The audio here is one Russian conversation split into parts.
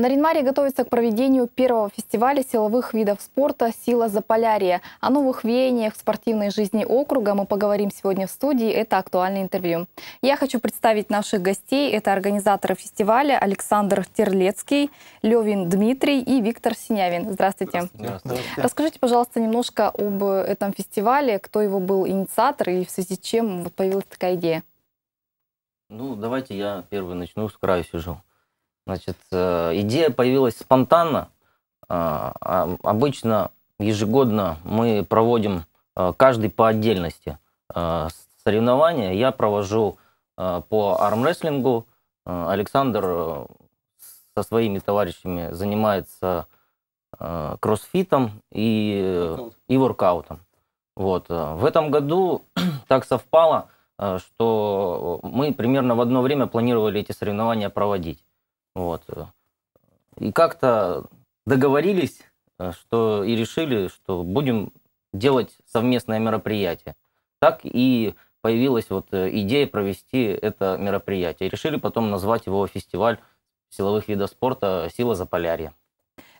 На Ринмаре готовится к проведению первого фестиваля силовых видов спорта «Сила Заполярья». О новых веяниях в спортивной жизни округа мы поговорим сегодня в студии. Это актуальное интервью. Я хочу представить наших гостей. Это организаторы фестиваля Александр Терлецкий, Левин Дмитрий и Виктор Синявин. Здравствуйте. Здравствуйте. Расскажите, пожалуйста, немножко об этом фестивале, кто его был инициатор и в связи с чем появилась такая идея. Ну, давайте я первый начну с краю сижу. Значит, э, идея появилась спонтанно. Э, а обычно ежегодно мы проводим э, каждый по отдельности соревнования. Я провожу по армрестлингу. Александр со своими товарищами занимается кроссфитом и, и воркаутом. Вот. В этом году так совпало, что мы примерно в одно время планировали эти соревнования проводить. Вот. И как-то договорились, э, что и решили, что будем делать совместное мероприятие. Так и появилась вот э, идея провести это мероприятие. И решили потом назвать его фестиваль силовых видов спорта «Сила Заполярья».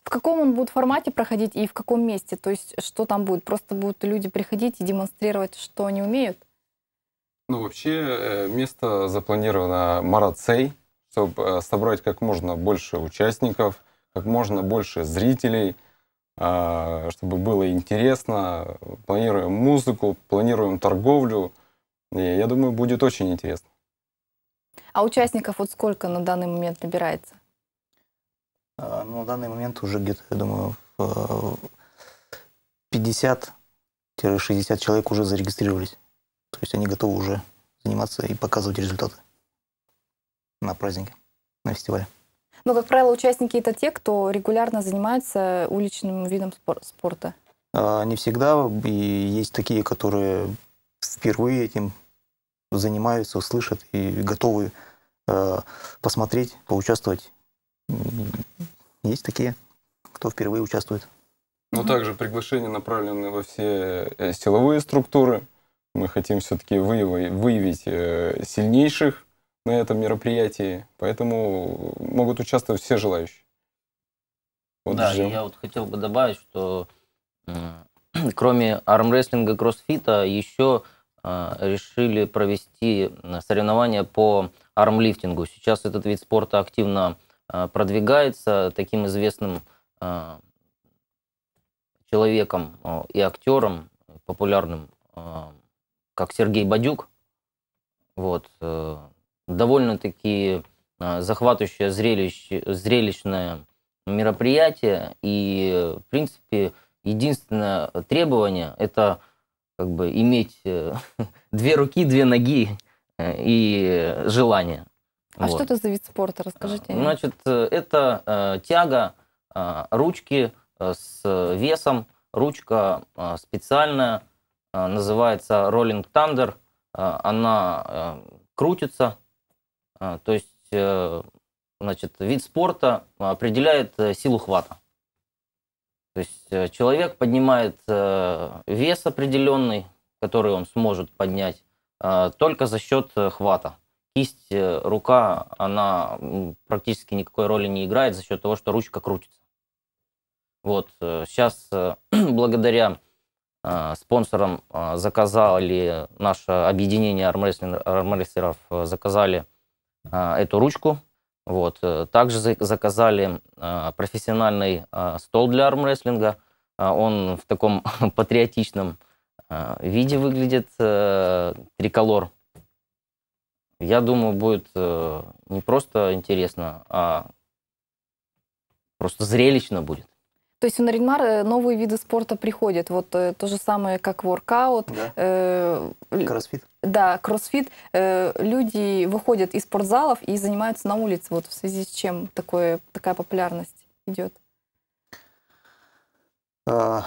В каком он будет формате проходить и в каком месте? То есть что там будет? Просто будут люди приходить и демонстрировать, что они умеют? Ну, вообще э, место запланировано Марацей, чтобы э, собрать как можно больше участников, как можно больше зрителей, а, чтобы было интересно. Планируем музыку, планируем торговлю. И я думаю, будет очень интересно. А участников вот сколько на данный момент набирается? А, ну, на данный момент уже где-то, я думаю, 50-60 э, человек уже зарегистрировались. То есть они готовы уже заниматься и показывать результаты на празднике, на фестивале. Но, как правило, участники это те, кто регулярно занимается уличным видом спор- спорта. А, не всегда. И есть такие, которые впервые этим занимаются, слышат и готовы э, посмотреть, поучаствовать. Есть такие, кто впервые участвует. Но ну, также приглашения направлены во все э, силовые структуры. Мы хотим все-таки выявить э, сильнейших на этом мероприятии, поэтому могут участвовать все желающие. Вот да, ждем. я вот хотел бы добавить, что кроме армрестлинга, кроссфита, еще а, решили провести соревнования по армлифтингу. Сейчас этот вид спорта активно а, продвигается. Таким известным а, человеком и актером популярным, как Сергей Бадюк, вот, э, довольно-таки а, захватывающее зрелищ, зрелищное мероприятие. И, в принципе, единственное требование – это как бы иметь э, две руки, две ноги э, и желание. А вот. что это за вид спорта? Расскажите. А, значит, э, это тяга а, ручки с весом. Ручка специальная, называется Rolling Thunder. Она крутится а, то есть, э, значит, вид спорта определяет э, силу хвата. То есть э, человек поднимает вес определенный, который он сможет поднять, только за счет хвата. Кисть, рука, она практически никакой роли не играет за счет того, что ручка крутится. Вот сейчас благодаря спонсорам заказали, наше объединение армрестлеров заказали а, эту ручку. Вот. Э, также заказали а, профессиональный а, стол для армрестлинга. Он в таком патриотичном виде выглядит, э, триколор. Я думаю, будет э, не просто интересно, а просто зрелищно будет. То есть у Наринмар э, новые виды спорта приходят. Вот э, то же самое, как воркаут. Да. Э, кроссфит. Да, кроссфит. Э, люди выходят из спортзалов и занимаются на улице. Вот в связи с чем такое, такая популярность идет? А,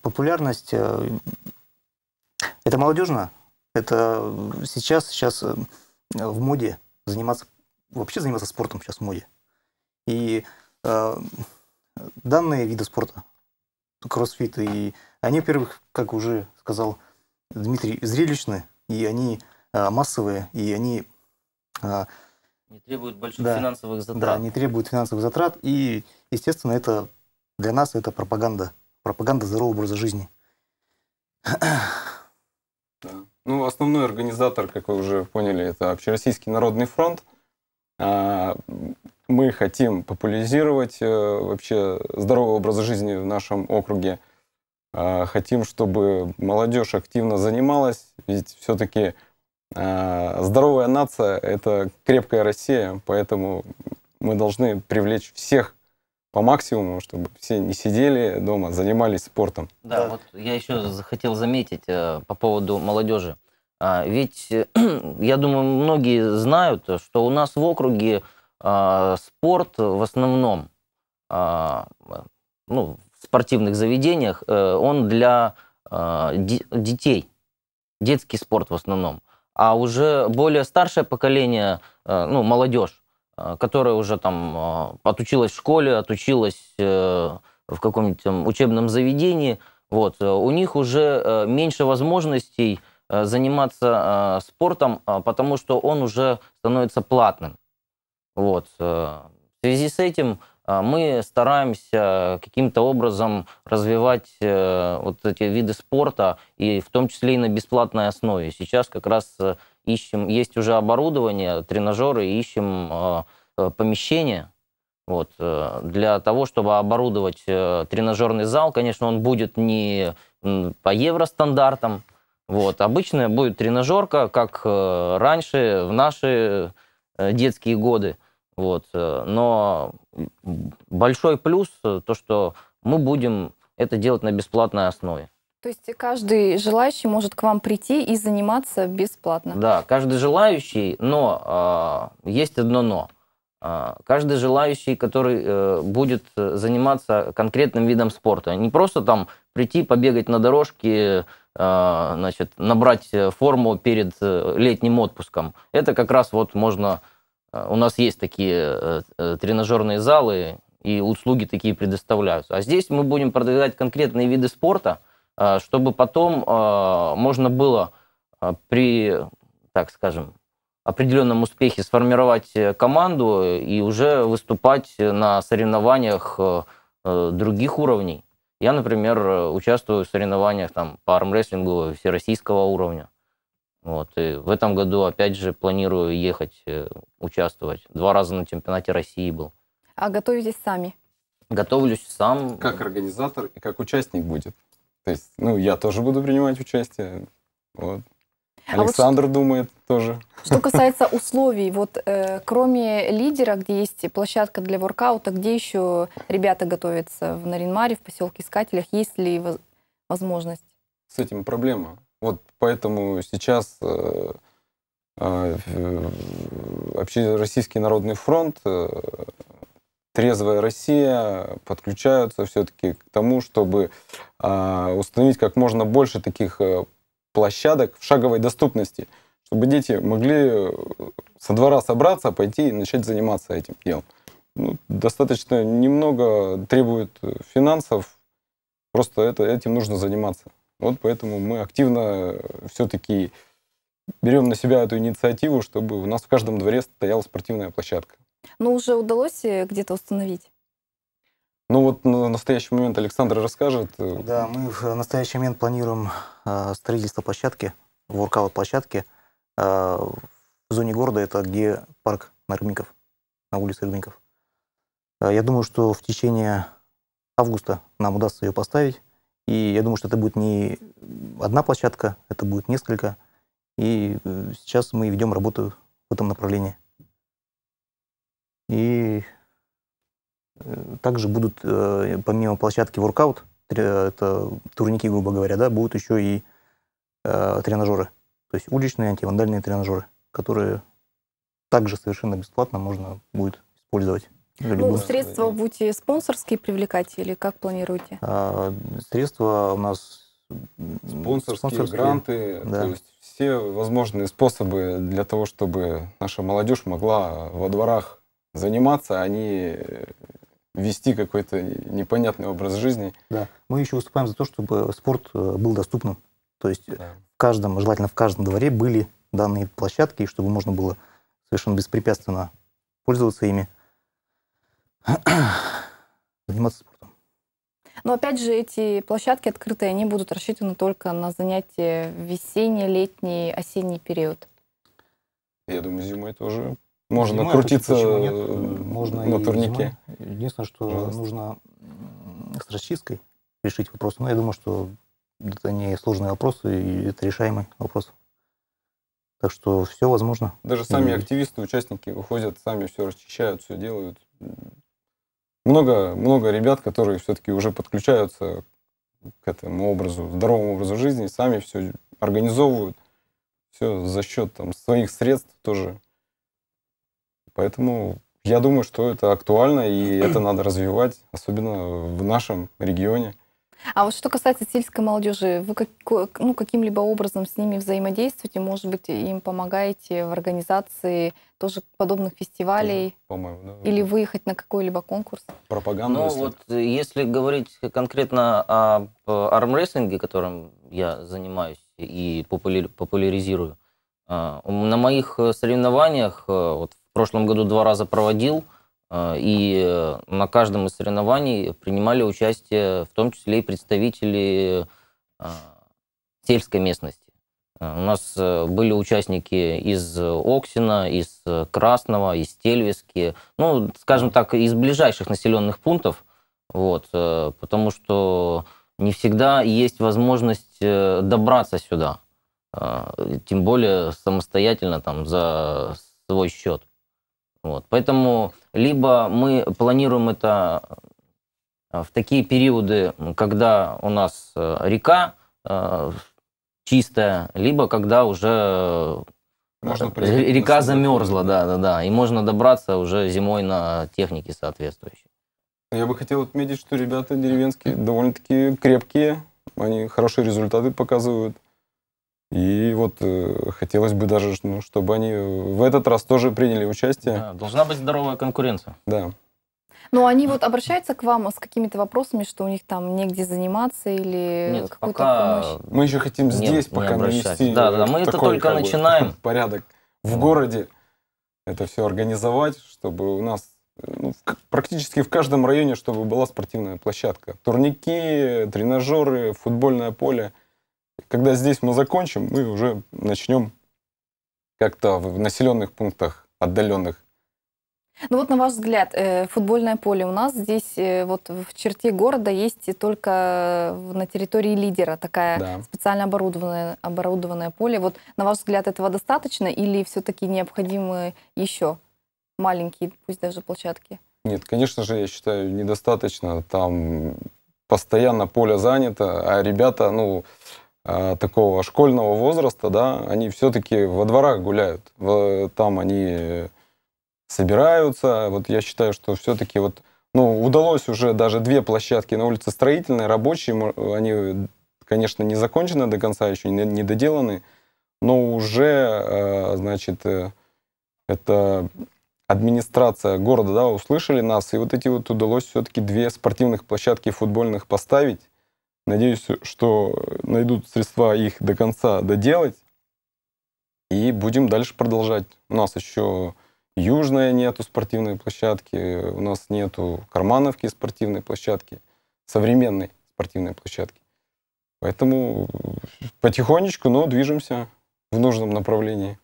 популярность... Э, это молодежно. Это сейчас, сейчас в моде заниматься... Вообще заниматься спортом сейчас в моде. И данные виды спорта, кроссфит, и они, во-первых, как уже сказал Дмитрий, зрелищны, и они а, массовые, и они... А, не требуют больших да, финансовых затрат. Да, не требуют финансовых затрат, и, естественно, это для нас это пропаганда, пропаганда здорового образа жизни. Да. Ну, основной организатор, как вы уже поняли, это Общероссийский народный фронт. А, мы хотим популяризировать э, вообще здоровый образ жизни в нашем округе. А, хотим, чтобы молодежь активно занималась, ведь все-таки а, здоровая нация – это крепкая Россия, поэтому мы должны привлечь всех по максимуму, чтобы все не сидели дома, занимались спортом. Да, да. вот я еще хотел заметить э, по поводу молодежи. А, ведь, я думаю, многие знают, что у нас в округе а, спорт в основном, а, ну, в спортивных заведениях, э, он для а, детей, детский спорт в основном. А уже более старшее поколение, э, ну, молодежь, э, которая уже там отучилась в школе, отучилась в каком-нибудь учебном заведении, вот, у них уже меньше возможностей заниматься спортом, потому что он уже становится платным. Вот. Э, в связи с этим э, мы стараемся каким-то образом развивать э, вот эти виды спорта, и в том числе и на бесплатной основе. Сейчас как раз ищем, есть уже оборудование, тренажеры, ищем помещение, вот, для того, чтобы оборудовать тренажерный зал, конечно, он будет не по евростандартам. Вот, обычная будет тренажерка, как раньше, в наши детские годы. Вот. Э, но большой плюс э, то, что мы будем это делать на бесплатной основе. То есть каждый желающий может к вам прийти и заниматься бесплатно? Да, каждый желающий, но э, есть одно но. Э, каждый желающий, который э, будет э, заниматься конкретным видом спорта, не просто там прийти, побегать на дорожке, э, значит, набрать форму перед летним отпуском. Это как раз вот можно Э, у нас есть такие э, э, тренажерные залы, и услуги такие предоставляются. А здесь мы будем продвигать конкретные виды спорта, чтобы потом можно было при, так скажем, определенном успехе сформировать команду и уже выступать на соревнованиях других уровней. Я, например, участвую в соревнованиях там, по армрестлингу всероссийского уровня. Вот. И в этом году, опять же, планирую ехать, э, участвовать. Два раза на чемпионате России был. А готовитесь сами? Готовлюсь сам. Как организатор и как участник будет. То есть, ну, я тоже буду принимать участие. Вот. Александр а вот, думает тоже. Что касается условий, вот э, кроме лидера, где есть площадка для воркаута, где еще ребята готовятся в Наринмаре, в поселке Искателях, есть ли возможность? С этим проблема. Вот поэтому сейчас э, э, вообще Российский народный фронт, э, Трезвая Россия подключаются все-таки к тому, чтобы а, установить как можно больше таких площадок в шаговой доступности, чтобы дети могли со двора собраться, пойти и начать заниматься этим делом. Ну, достаточно немного требует финансов, просто это, этим нужно заниматься. Вот поэтому мы активно э, все-таки берем на себя эту инициативу, чтобы у нас в каждом дворе стояла спортивная площадка. Но ну, уже удалось э, где-то установить? Ну вот на настоящий момент Александр расскажет. Э. Да, мы в настоящий момент планируем строительство площадки, воркаут-площадки в зоне города, это где парк Нармиков, на улице Рыбников. Я думаю, что в течение августа нам удастся ее поставить. И я думаю, что это будет не одна площадка, это будет несколько. И э, сейчас мы ведем работу в этом направлении. И э, также будут, э, помимо площадки воркаут, это турники, грубо говоря, да, будут еще и тренажеры. То есть уличные антивандальные тренажеры, которые также совершенно бесплатно можно будет использовать. Ну, средства стране. будете спонсорские привлекать или как планируете? А, средства у нас спонсорские, спонсорские гранты, да. то есть все возможные способы для того, чтобы наша молодежь могла во дворах заниматься, а не э, вести какой-то непонятный образ жизни. Да. Мы еще выступаем за то, чтобы спорт э, был доступным. То есть э, да. в каждом, желательно в каждом дворе были данные площадки, чтобы можно было совершенно беспрепятственно пользоваться ими заниматься спортом. Но опять же, эти площадки открытые, они будут рассчитаны только на занятия весенний, летний, осенний период. Я думаю, зимой тоже можно зимой, а крутиться э, Можно на турнике. Зимой. Единственное, что Пожалуйста. нужно с расчисткой решить вопрос. Но я думаю, что это не сложный вопрос, и это решаемый вопрос. Так что все возможно. Даже сами активисты, участники выходят, сами все расчищают, все делают много, много ребят, которые все-таки уже подключаются к этому образу, здоровому образу жизни, сами все организовывают, все за счет там, своих средств тоже. Поэтому я думаю, что это актуально, и это надо развивать, особенно в нашем регионе. А вот что касается сельской молодежи, вы как, ну, каким-либо образом с ними взаимодействуете, может быть, им помогаете в организации тоже подобных фестивалей? По-моему, да. Или выехать на какой-либо конкурс? Пропаганду. Ну если... вот э, если говорить конкретно об армрестлинге, которым я занимаюсь и популяризирую, э, на моих э, соревнованиях, вот в прошлом году два раза проводил – а, и э, на каждом из соревнований принимали участие в том числе и представители а, сельской местности. А, у нас э, были участники из Оксина, из Красного, из Тельвиски, ну, скажем так, из ближайших населенных пунктов, вот, э, потому что не всегда есть возможность добраться сюда, тем более самостоятельно там за свой счет. Вот. Поэтому либо мы планируем это э, в такие периоды, когда у нас э, река э, чистая, либо когда уже можно река замерзла, да, да, да, и можно добраться уже зимой на технике соответствующей. Я бы хотел отметить, что ребята деревенские довольно-таки крепкие, они хорошие результаты показывают. И вот э, хотелось бы даже, ну, чтобы они в этот раз тоже приняли участие. Да, должна быть здоровая конкуренция. Да. Но ну, они вот обращаются к вам с какими-то вопросами, что у них там негде заниматься или какую-то пока... помощь? Мы еще хотим здесь Нет, пока не Да, да, мы такой, это только начинаем. Бы, порядок в да. Ну. городе это все организовать, чтобы у нас ну, практически в каждом районе, чтобы была спортивная площадка. Турники, тренажеры, футбольное поле – когда здесь мы закончим, мы уже начнем как-то в населенных пунктах отдаленных ну вот на ваш взгляд, э, футбольное поле у нас здесь э, вот в черте города есть только э, на территории лидера такая да. специально оборудованное, оборудованное поле. Вот на ваш взгляд этого достаточно или все-таки необходимы еще маленькие, пусть даже площадки? Нет, конечно же, я считаю, недостаточно. Там постоянно поле занято, а ребята, ну, а, такого школьного возраста, да, они все-таки во дворах гуляют. В, там они собираются. Вот я считаю, что все-таки вот, ну, удалось уже даже две площадки на улице строительной, рабочие, они, конечно, не закончены до конца, еще не, не доделаны, но уже, а, значит, э, это администрация города, да, услышали нас, и вот эти вот удалось все-таки две спортивных площадки футбольных поставить. Надеюсь, что найдут средства их до конца доделать. И будем дальше продолжать. У нас еще южная нету спортивной площадки, у нас нету кармановки спортивной площадки, современной спортивной площадки. Поэтому потихонечку, но движемся в нужном направлении.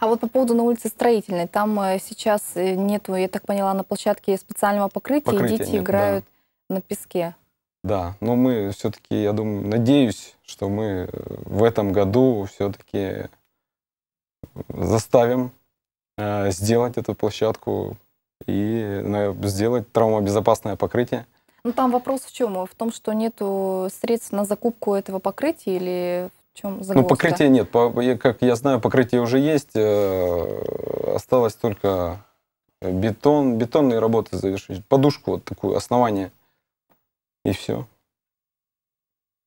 А вот по поводу на улице Строительной, там э, сейчас э, нету, я так поняла, на площадке специального покрытия, покрытия дети нет, играют да. на песке. Да, но мы все-таки, я думаю, надеюсь, что мы э, в этом году все-таки заставим э, сделать эту площадку и на, сделать травмобезопасное покрытие. Ну там вопрос в чем? В том, что нет средств на закупку этого покрытия или в чем загвоздка? Ну покрытия нет. По, как я знаю, покрытие уже есть. Э, осталось только бетон, бетонные работы завершить, подушку вот такую, основание и все.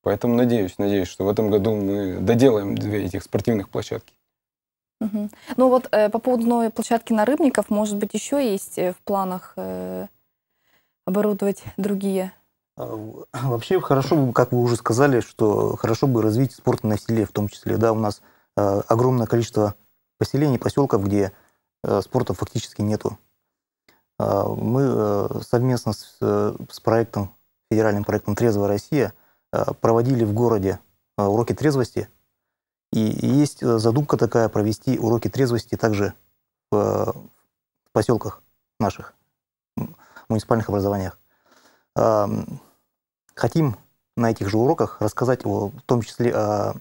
Поэтому надеюсь, надеюсь, что в этом году мы доделаем две этих спортивных площадки. Угу. Ну вот э, по поводу новой площадки на Рыбников, может быть, еще есть э, в планах э, оборудовать другие? А, вообще хорошо, как вы уже сказали, что хорошо бы развить спорт на селе, в том числе, да, у нас э, огромное количество поселений, поселков, где э, спорта фактически нету. Э, мы э, совместно с, э, с проектом федеральным проектом «Трезвая Россия» э, проводили в городе э, уроки трезвости. И есть э, задумка такая провести уроки трезвости также в поселках наших, муниципальных образованиях. Хотим на этих же уроках рассказать о, в том числе о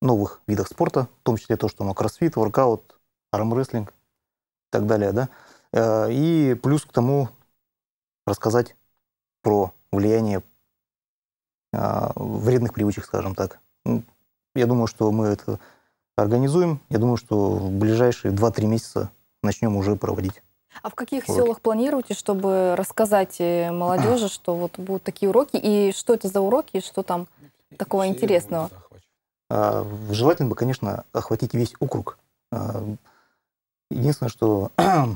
новых видах спорта, в том числе то, что ну, кроссфит, воркаут, армрестлинг и так далее, да. И плюс к тому рассказать про влияние э, вредных привычек, скажем так. Ну, я думаю, что мы это организуем. Я думаю, что в ближайшие 2-3 месяца начнем уже проводить. А в каких уроки. селах планируете, чтобы рассказать э, молодежи, что вот будут такие уроки, и что это за уроки, и что там такого Все интересного? А, желательно бы, конечно, охватить весь округ. А, единственное, что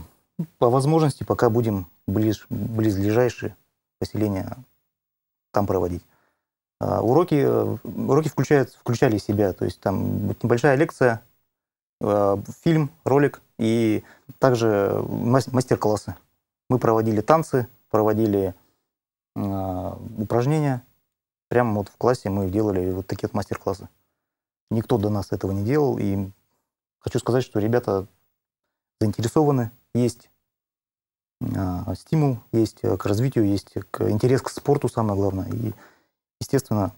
по возможности пока будем ближ, близлежащие поселения там проводить. А, уроки, уроки включают, включали себя, то есть там небольшая лекция, а, фильм, ролик и также мастер-классы. Мы проводили танцы, проводили а, упражнения. Прямо вот в классе мы делали вот такие вот мастер-классы. Никто до нас этого не делал, и хочу сказать, что ребята заинтересованы, есть а, стимул есть э, к развитию, есть э, к интерес к спорту, самое главное. И, естественно,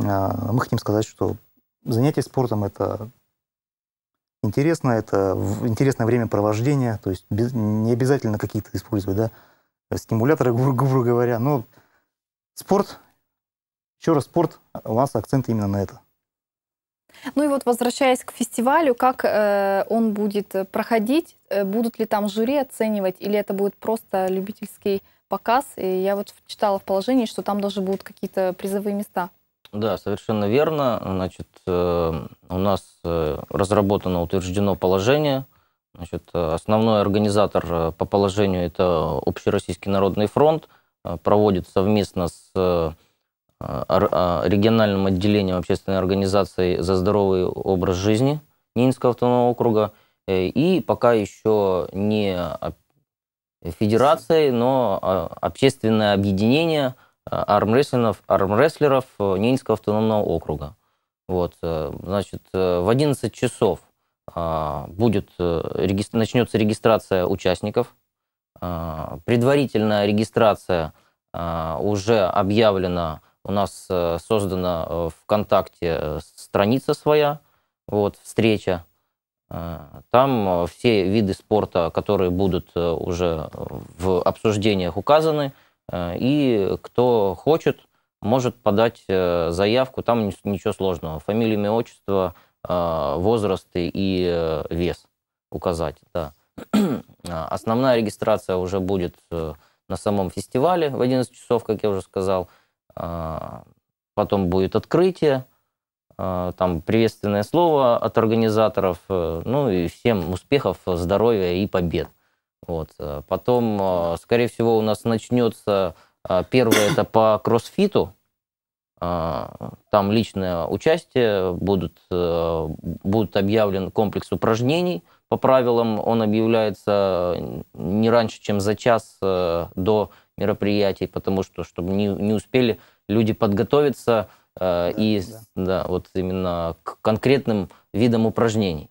а, мы хотим сказать, что занятие спортом – это интересно, это интересное времяпровождение, то есть без, не обязательно какие-то использовать, да, стимуляторы, грубо, грубо говоря, но спорт, еще раз, спорт, у нас акцент именно на это – ну и вот возвращаясь к фестивалю, как э, он будет э, проходить, э, будут ли там жюри оценивать, или это будет просто любительский показ? И я вот читала в положении, что там даже будут какие-то призовые места. Да, совершенно верно. Значит, э, у нас э, разработано, утверждено положение. Значит, основной организатор по положению это Общероссийский народный фронт проводит совместно с а, а, региональным отделением общественной организации «За здоровый образ жизни» Нинского автономного округа э, и пока еще не федерацией, но а, общественное объединение армрестлеров, армрестлеров э, Нинского автономного округа. Вот, э, значит, в 11 часов будет, начнется регистрация участников. Предварительная регистрация уже объявлена у нас э, создана э, ВКонтакте э, страница своя, вот, встреча. Там все виды спорта, которые будут уже в обсуждениях указаны, и кто хочет, может подать заявку, там ничего сложного. Фамилия, имя, отчество, возраст и вес указать, да. А основная регистрация уже будет на самом фестивале в 11 часов, как я уже сказал – а, потом будет открытие, а, там приветственное слово от организаторов, э, ну и всем успехов, здоровья и побед. Вот. Э, потом, э, скорее всего, у нас начнется первое это по кроссфиту, а, там личное участие, будут, будут объявлен комплекс упражнений, по правилам он объявляется не раньше, чем за час до мероприятий, потому что чтобы не, не успели люди подготовиться э, да, и да. Да, вот именно к конкретным видам упражнений.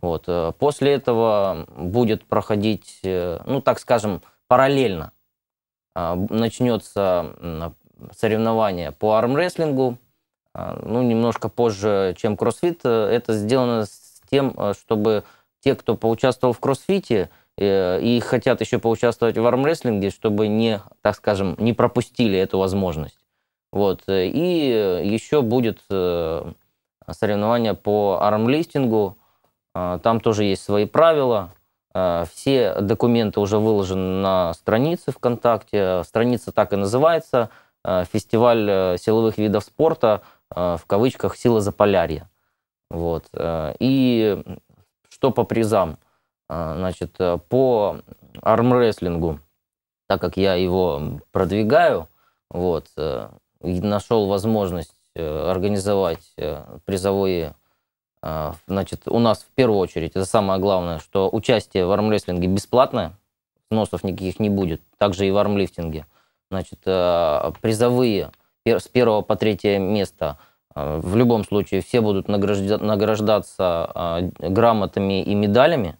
Вот. Э, после этого будет проходить, э, ну так скажем, параллельно а, начнется соревнование по армрестлингу, а, ну немножко позже, чем кроссфит. Э, это сделано с тем, чтобы те, кто поучаствовал в кроссфите, Э, и хотят еще поучаствовать в армрестлинге, чтобы не, так скажем, не пропустили эту возможность. Вот. Э, и еще будет э, соревнование по армлистингу. А, там тоже есть свои правила. А, все документы уже выложены на странице ВКонтакте. Страница так и называется. Фестиваль силовых видов спорта в кавычках «Сила Заполярья». Вот. И что по призам? А, значит, э, по армрестлингу, так как я его продвигаю, вот, э, нашел возможность э, организовать призовые а, Значит, у нас в первую очередь, это самое главное, что участие в армрестлинге бесплатное, сносов никаких не будет, также и в армлифтинге. Значит, призовые с первого по третье место в любом случае все будут награждаться а, грамотами и медалями,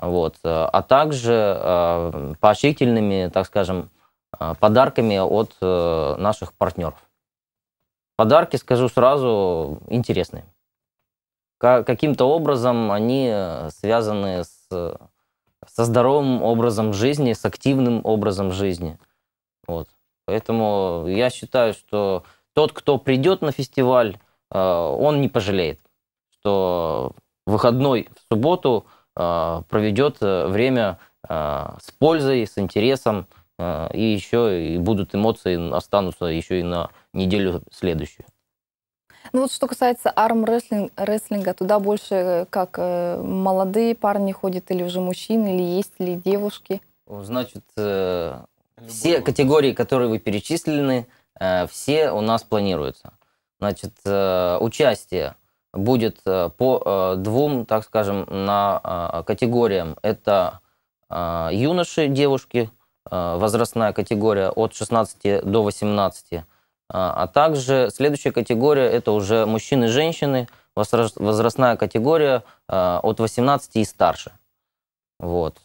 вот, а также э, поощрительными, так скажем, э, подарками от э, наших партнеров. Подарки, скажу сразу, интересные. Каким-то образом они связаны с, со здоровым образом жизни, с активным образом жизни. Вот. Поэтому я считаю, что тот, кто придет на фестиваль, он не пожалеет, что выходной в субботу – Э, проведет э, время э, с пользой, с интересом, и еще и будут эмоции останутся еще и на неделю следующую. Ну вот что касается армрестлинга, рестлинга, туда больше как молодые парни ходят, или уже мужчины, или есть, ли девушки? Значит, все категории, которые вы перечислены, все у нас планируются. Значит, участие будет э, по э, двум, так скажем, на э, категориям. Это юноши, девушки, возрастная категория от 16 до 18, а также следующая категория – это уже мужчины и женщины, возрастная категория от 18 и старше. Вот.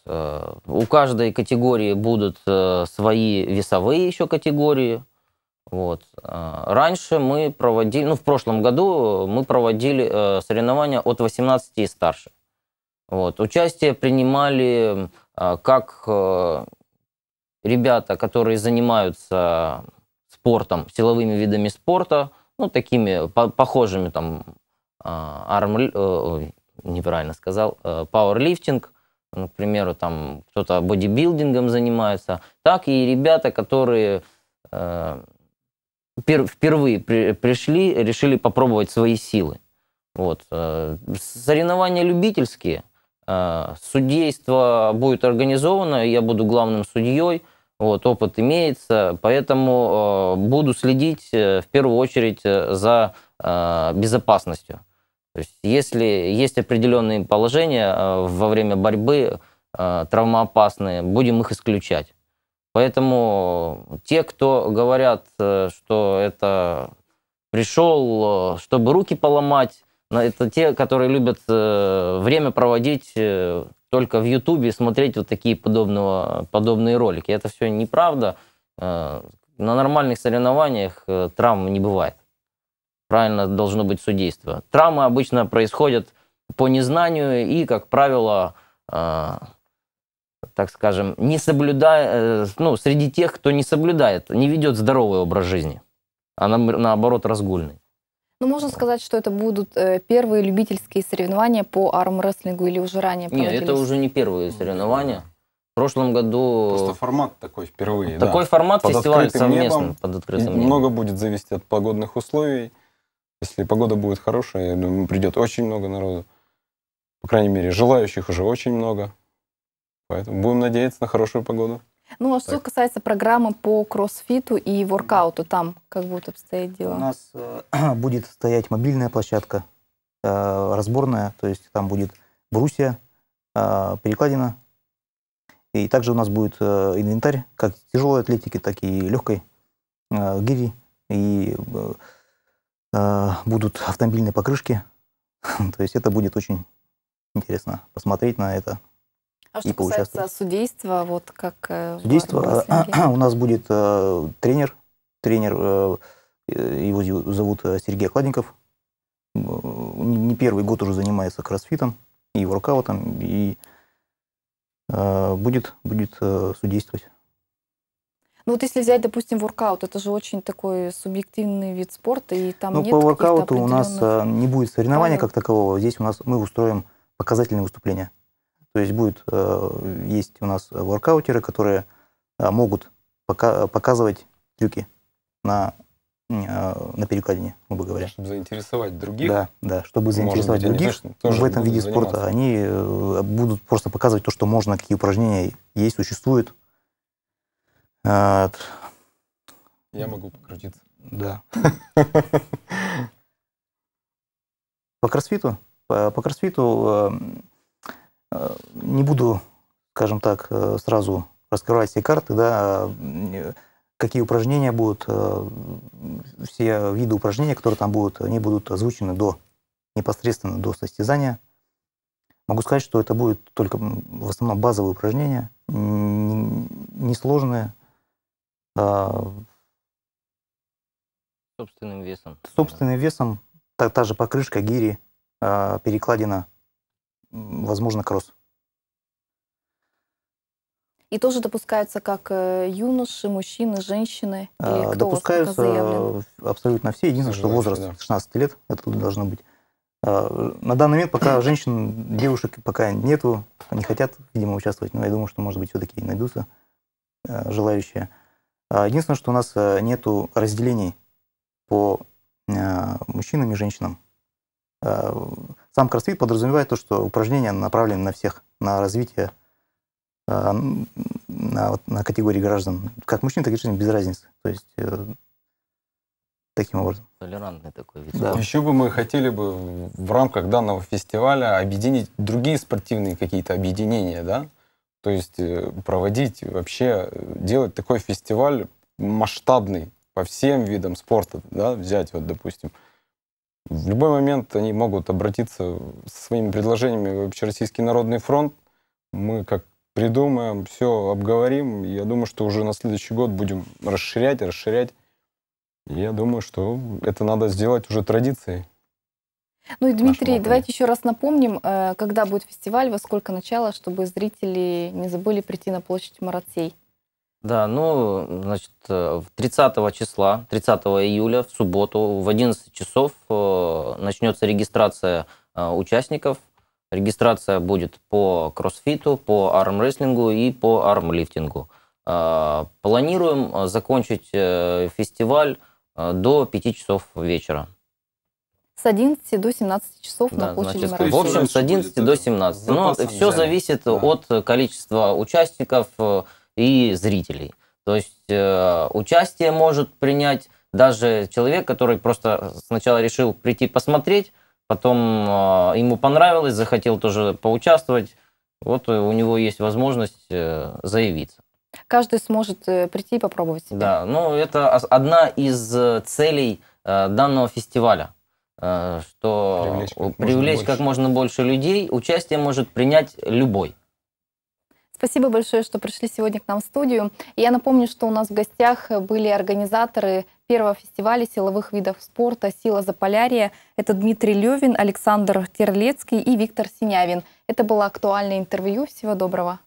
У каждой категории будут свои весовые еще категории – вот. А, раньше мы проводили, ну, в прошлом году мы проводили э, соревнования от 18 и старше. Вот. Участие принимали э, как э, ребята, которые занимаются спортом, силовыми видами спорта, ну, такими похожими там а, арм... Ой, неправильно сказал, пауэрлифтинг, ну, к примеру, там кто-то бодибилдингом занимается, так и ребята, которые впервые пришли, решили попробовать свои силы. Вот. Э, соревнования любительские. Э, судейство будет организовано, я буду главным судьей, вот, опыт имеется, поэтому э, буду следить в первую очередь за безопасностью. То есть если есть определенные положения во время борьбы, травмоопасные, будем их исключать. Поэтому те, кто говорят, э, что это пришел, э, чтобы руки поломать, это те, которые любят э, время проводить только в Ютубе и смотреть вот такие подобного, подобные ролики. Это все неправда. На нормальных соревнованиях травм не бывает. Правильно должно быть судейство. Травмы обычно происходят по незнанию и, как правило, так скажем, не соблюдая, э, ну, среди тех, кто не соблюдает, не ведет здоровый образ жизни, а на, наоборот разгульный. Ну, можно сказать, что это будут э, первые любительские соревнования по армрестлингу или уже ранее Нет, это уже не первые соревнования. В прошлом году... Просто формат такой впервые. Такой да. формат под фестиваля совместно небом, под открытым небом. Много будет зависеть от погодных условий. Если погода будет хорошая, я думаю, придет очень много народу. По крайней мере, желающих уже очень много. Поэтому будем надеяться на хорошую погоду. Ну, а так. что касается программы по кроссфиту и воркауту, там как будут обстоять дела? У нас э, будет стоять мобильная площадка, э, разборная, то есть там будет брусья, э, перекладина. И также у нас будет э, инвентарь как тяжелой атлетики, так и легкой э, гири. И э, э, будут автомобильные покрышки. то есть это будет очень интересно посмотреть на это. А что и касается судейства, вот как... Э, Судейство, э, а, а, у нас будет э, тренер, тренер, его зовут Сергей Кладников, не первый год уже занимается кроссфитом и воркаутом, и будет, будет судействовать. Ну вот если взять, допустим, воркаут, это же очень такой субъективный вид спорта, и там ну, нет по воркауту определенных... у нас не будет соревнования как такового. Здесь у нас мы устроим показательные выступления. То есть будет, э, есть у нас воркаутеры, которые э, могут пока, показывать трюки на, э, на перекладине, грубо говоря. Чтобы заинтересовать других. Да, да, чтобы заинтересовать быть, других в этом виде спорта. Они будут просто показывать то, что можно, какие упражнения есть, существуют. Я могу покрутиться. Да. По кроссфиту? по кроссфиту Э, не буду, скажем так, э, сразу раскрывать все карты, да, э, какие упражнения будут, все виды упражнений, которые там будут, они будут озвучены до, непосредственно до состязания. Могу сказать, что это будет только в основном базовые упражнения, несложные. А... Собственным весом. Собственным весом, та, та же покрышка, гири, а, перекладина – возможно, кросс. И тоже допускаются как э, юноши, мужчины, женщины? А, или кто допускаются абсолютно все. Единственное, что возраст 16 лет, это должно быть. А, на данный момент пока женщин, девушек пока нету, они хотят, видимо, участвовать, но я думаю, что, может быть, все-таки найдутся э, желающие. А, единственное, что у нас э, нету разделений по мужчинам и женщинам. Сам кроссфит подразумевает то, что упражнения направлены на всех, на развитие э, на, на категории граждан, как мужчин, так и женщин, без разницы. То есть э, таким образом. Толерантный такой вид. Да. Еще бы мы хотели бы в рамках данного фестиваля объединить другие спортивные какие-то объединения, да? То есть э, проводить вообще, делать такой фестиваль масштабный по всем видам спорта, да, взять вот, допустим, в любой момент они могут обратиться со своими предложениями в Общероссийский народный фронт. Мы как придумаем, все обговорим. Я думаю, что уже на следующий год будем расширять, расширять. Я думаю, что это надо сделать уже традицией. Ну и Дмитрий, давайте еще раз напомним, э, когда будет фестиваль, во сколько начало, чтобы зрители не забыли прийти на площадь Марацей. Да, ну, значит, 30 э, числа, 30 июля, в субботу, в 11 часов э, начнется регистрация э, участников. Регистрация будет по кроссфиту, по армрестлингу и по армлифтингу. Планируем закончить фестиваль до 5 часов вечера. С 11 до 17 часов да, на площади значит, В общем, с 11 будет, до 17. Но все зависит да. от количества участников, и зрителей. То есть э, участие может принять даже человек, который просто сначала решил прийти посмотреть, потом э, ему понравилось, захотел тоже поучаствовать. Вот э, у него есть возможность э, заявиться. Каждый сможет э, прийти и попробовать себя. Да, ну это одна из э, целей данного фестиваля, что привлечь как, привлечь можно, как больше. можно больше людей. Участие может принять любой. Спасибо большое, что пришли сегодня к нам в студию. я напомню, что у нас в гостях были организаторы первого фестиваля силовых видов спорта «Сила Заполярья». Это Дмитрий Левин, Александр Терлецкий и Виктор Синявин. Это было актуальное интервью. Всего Доброго.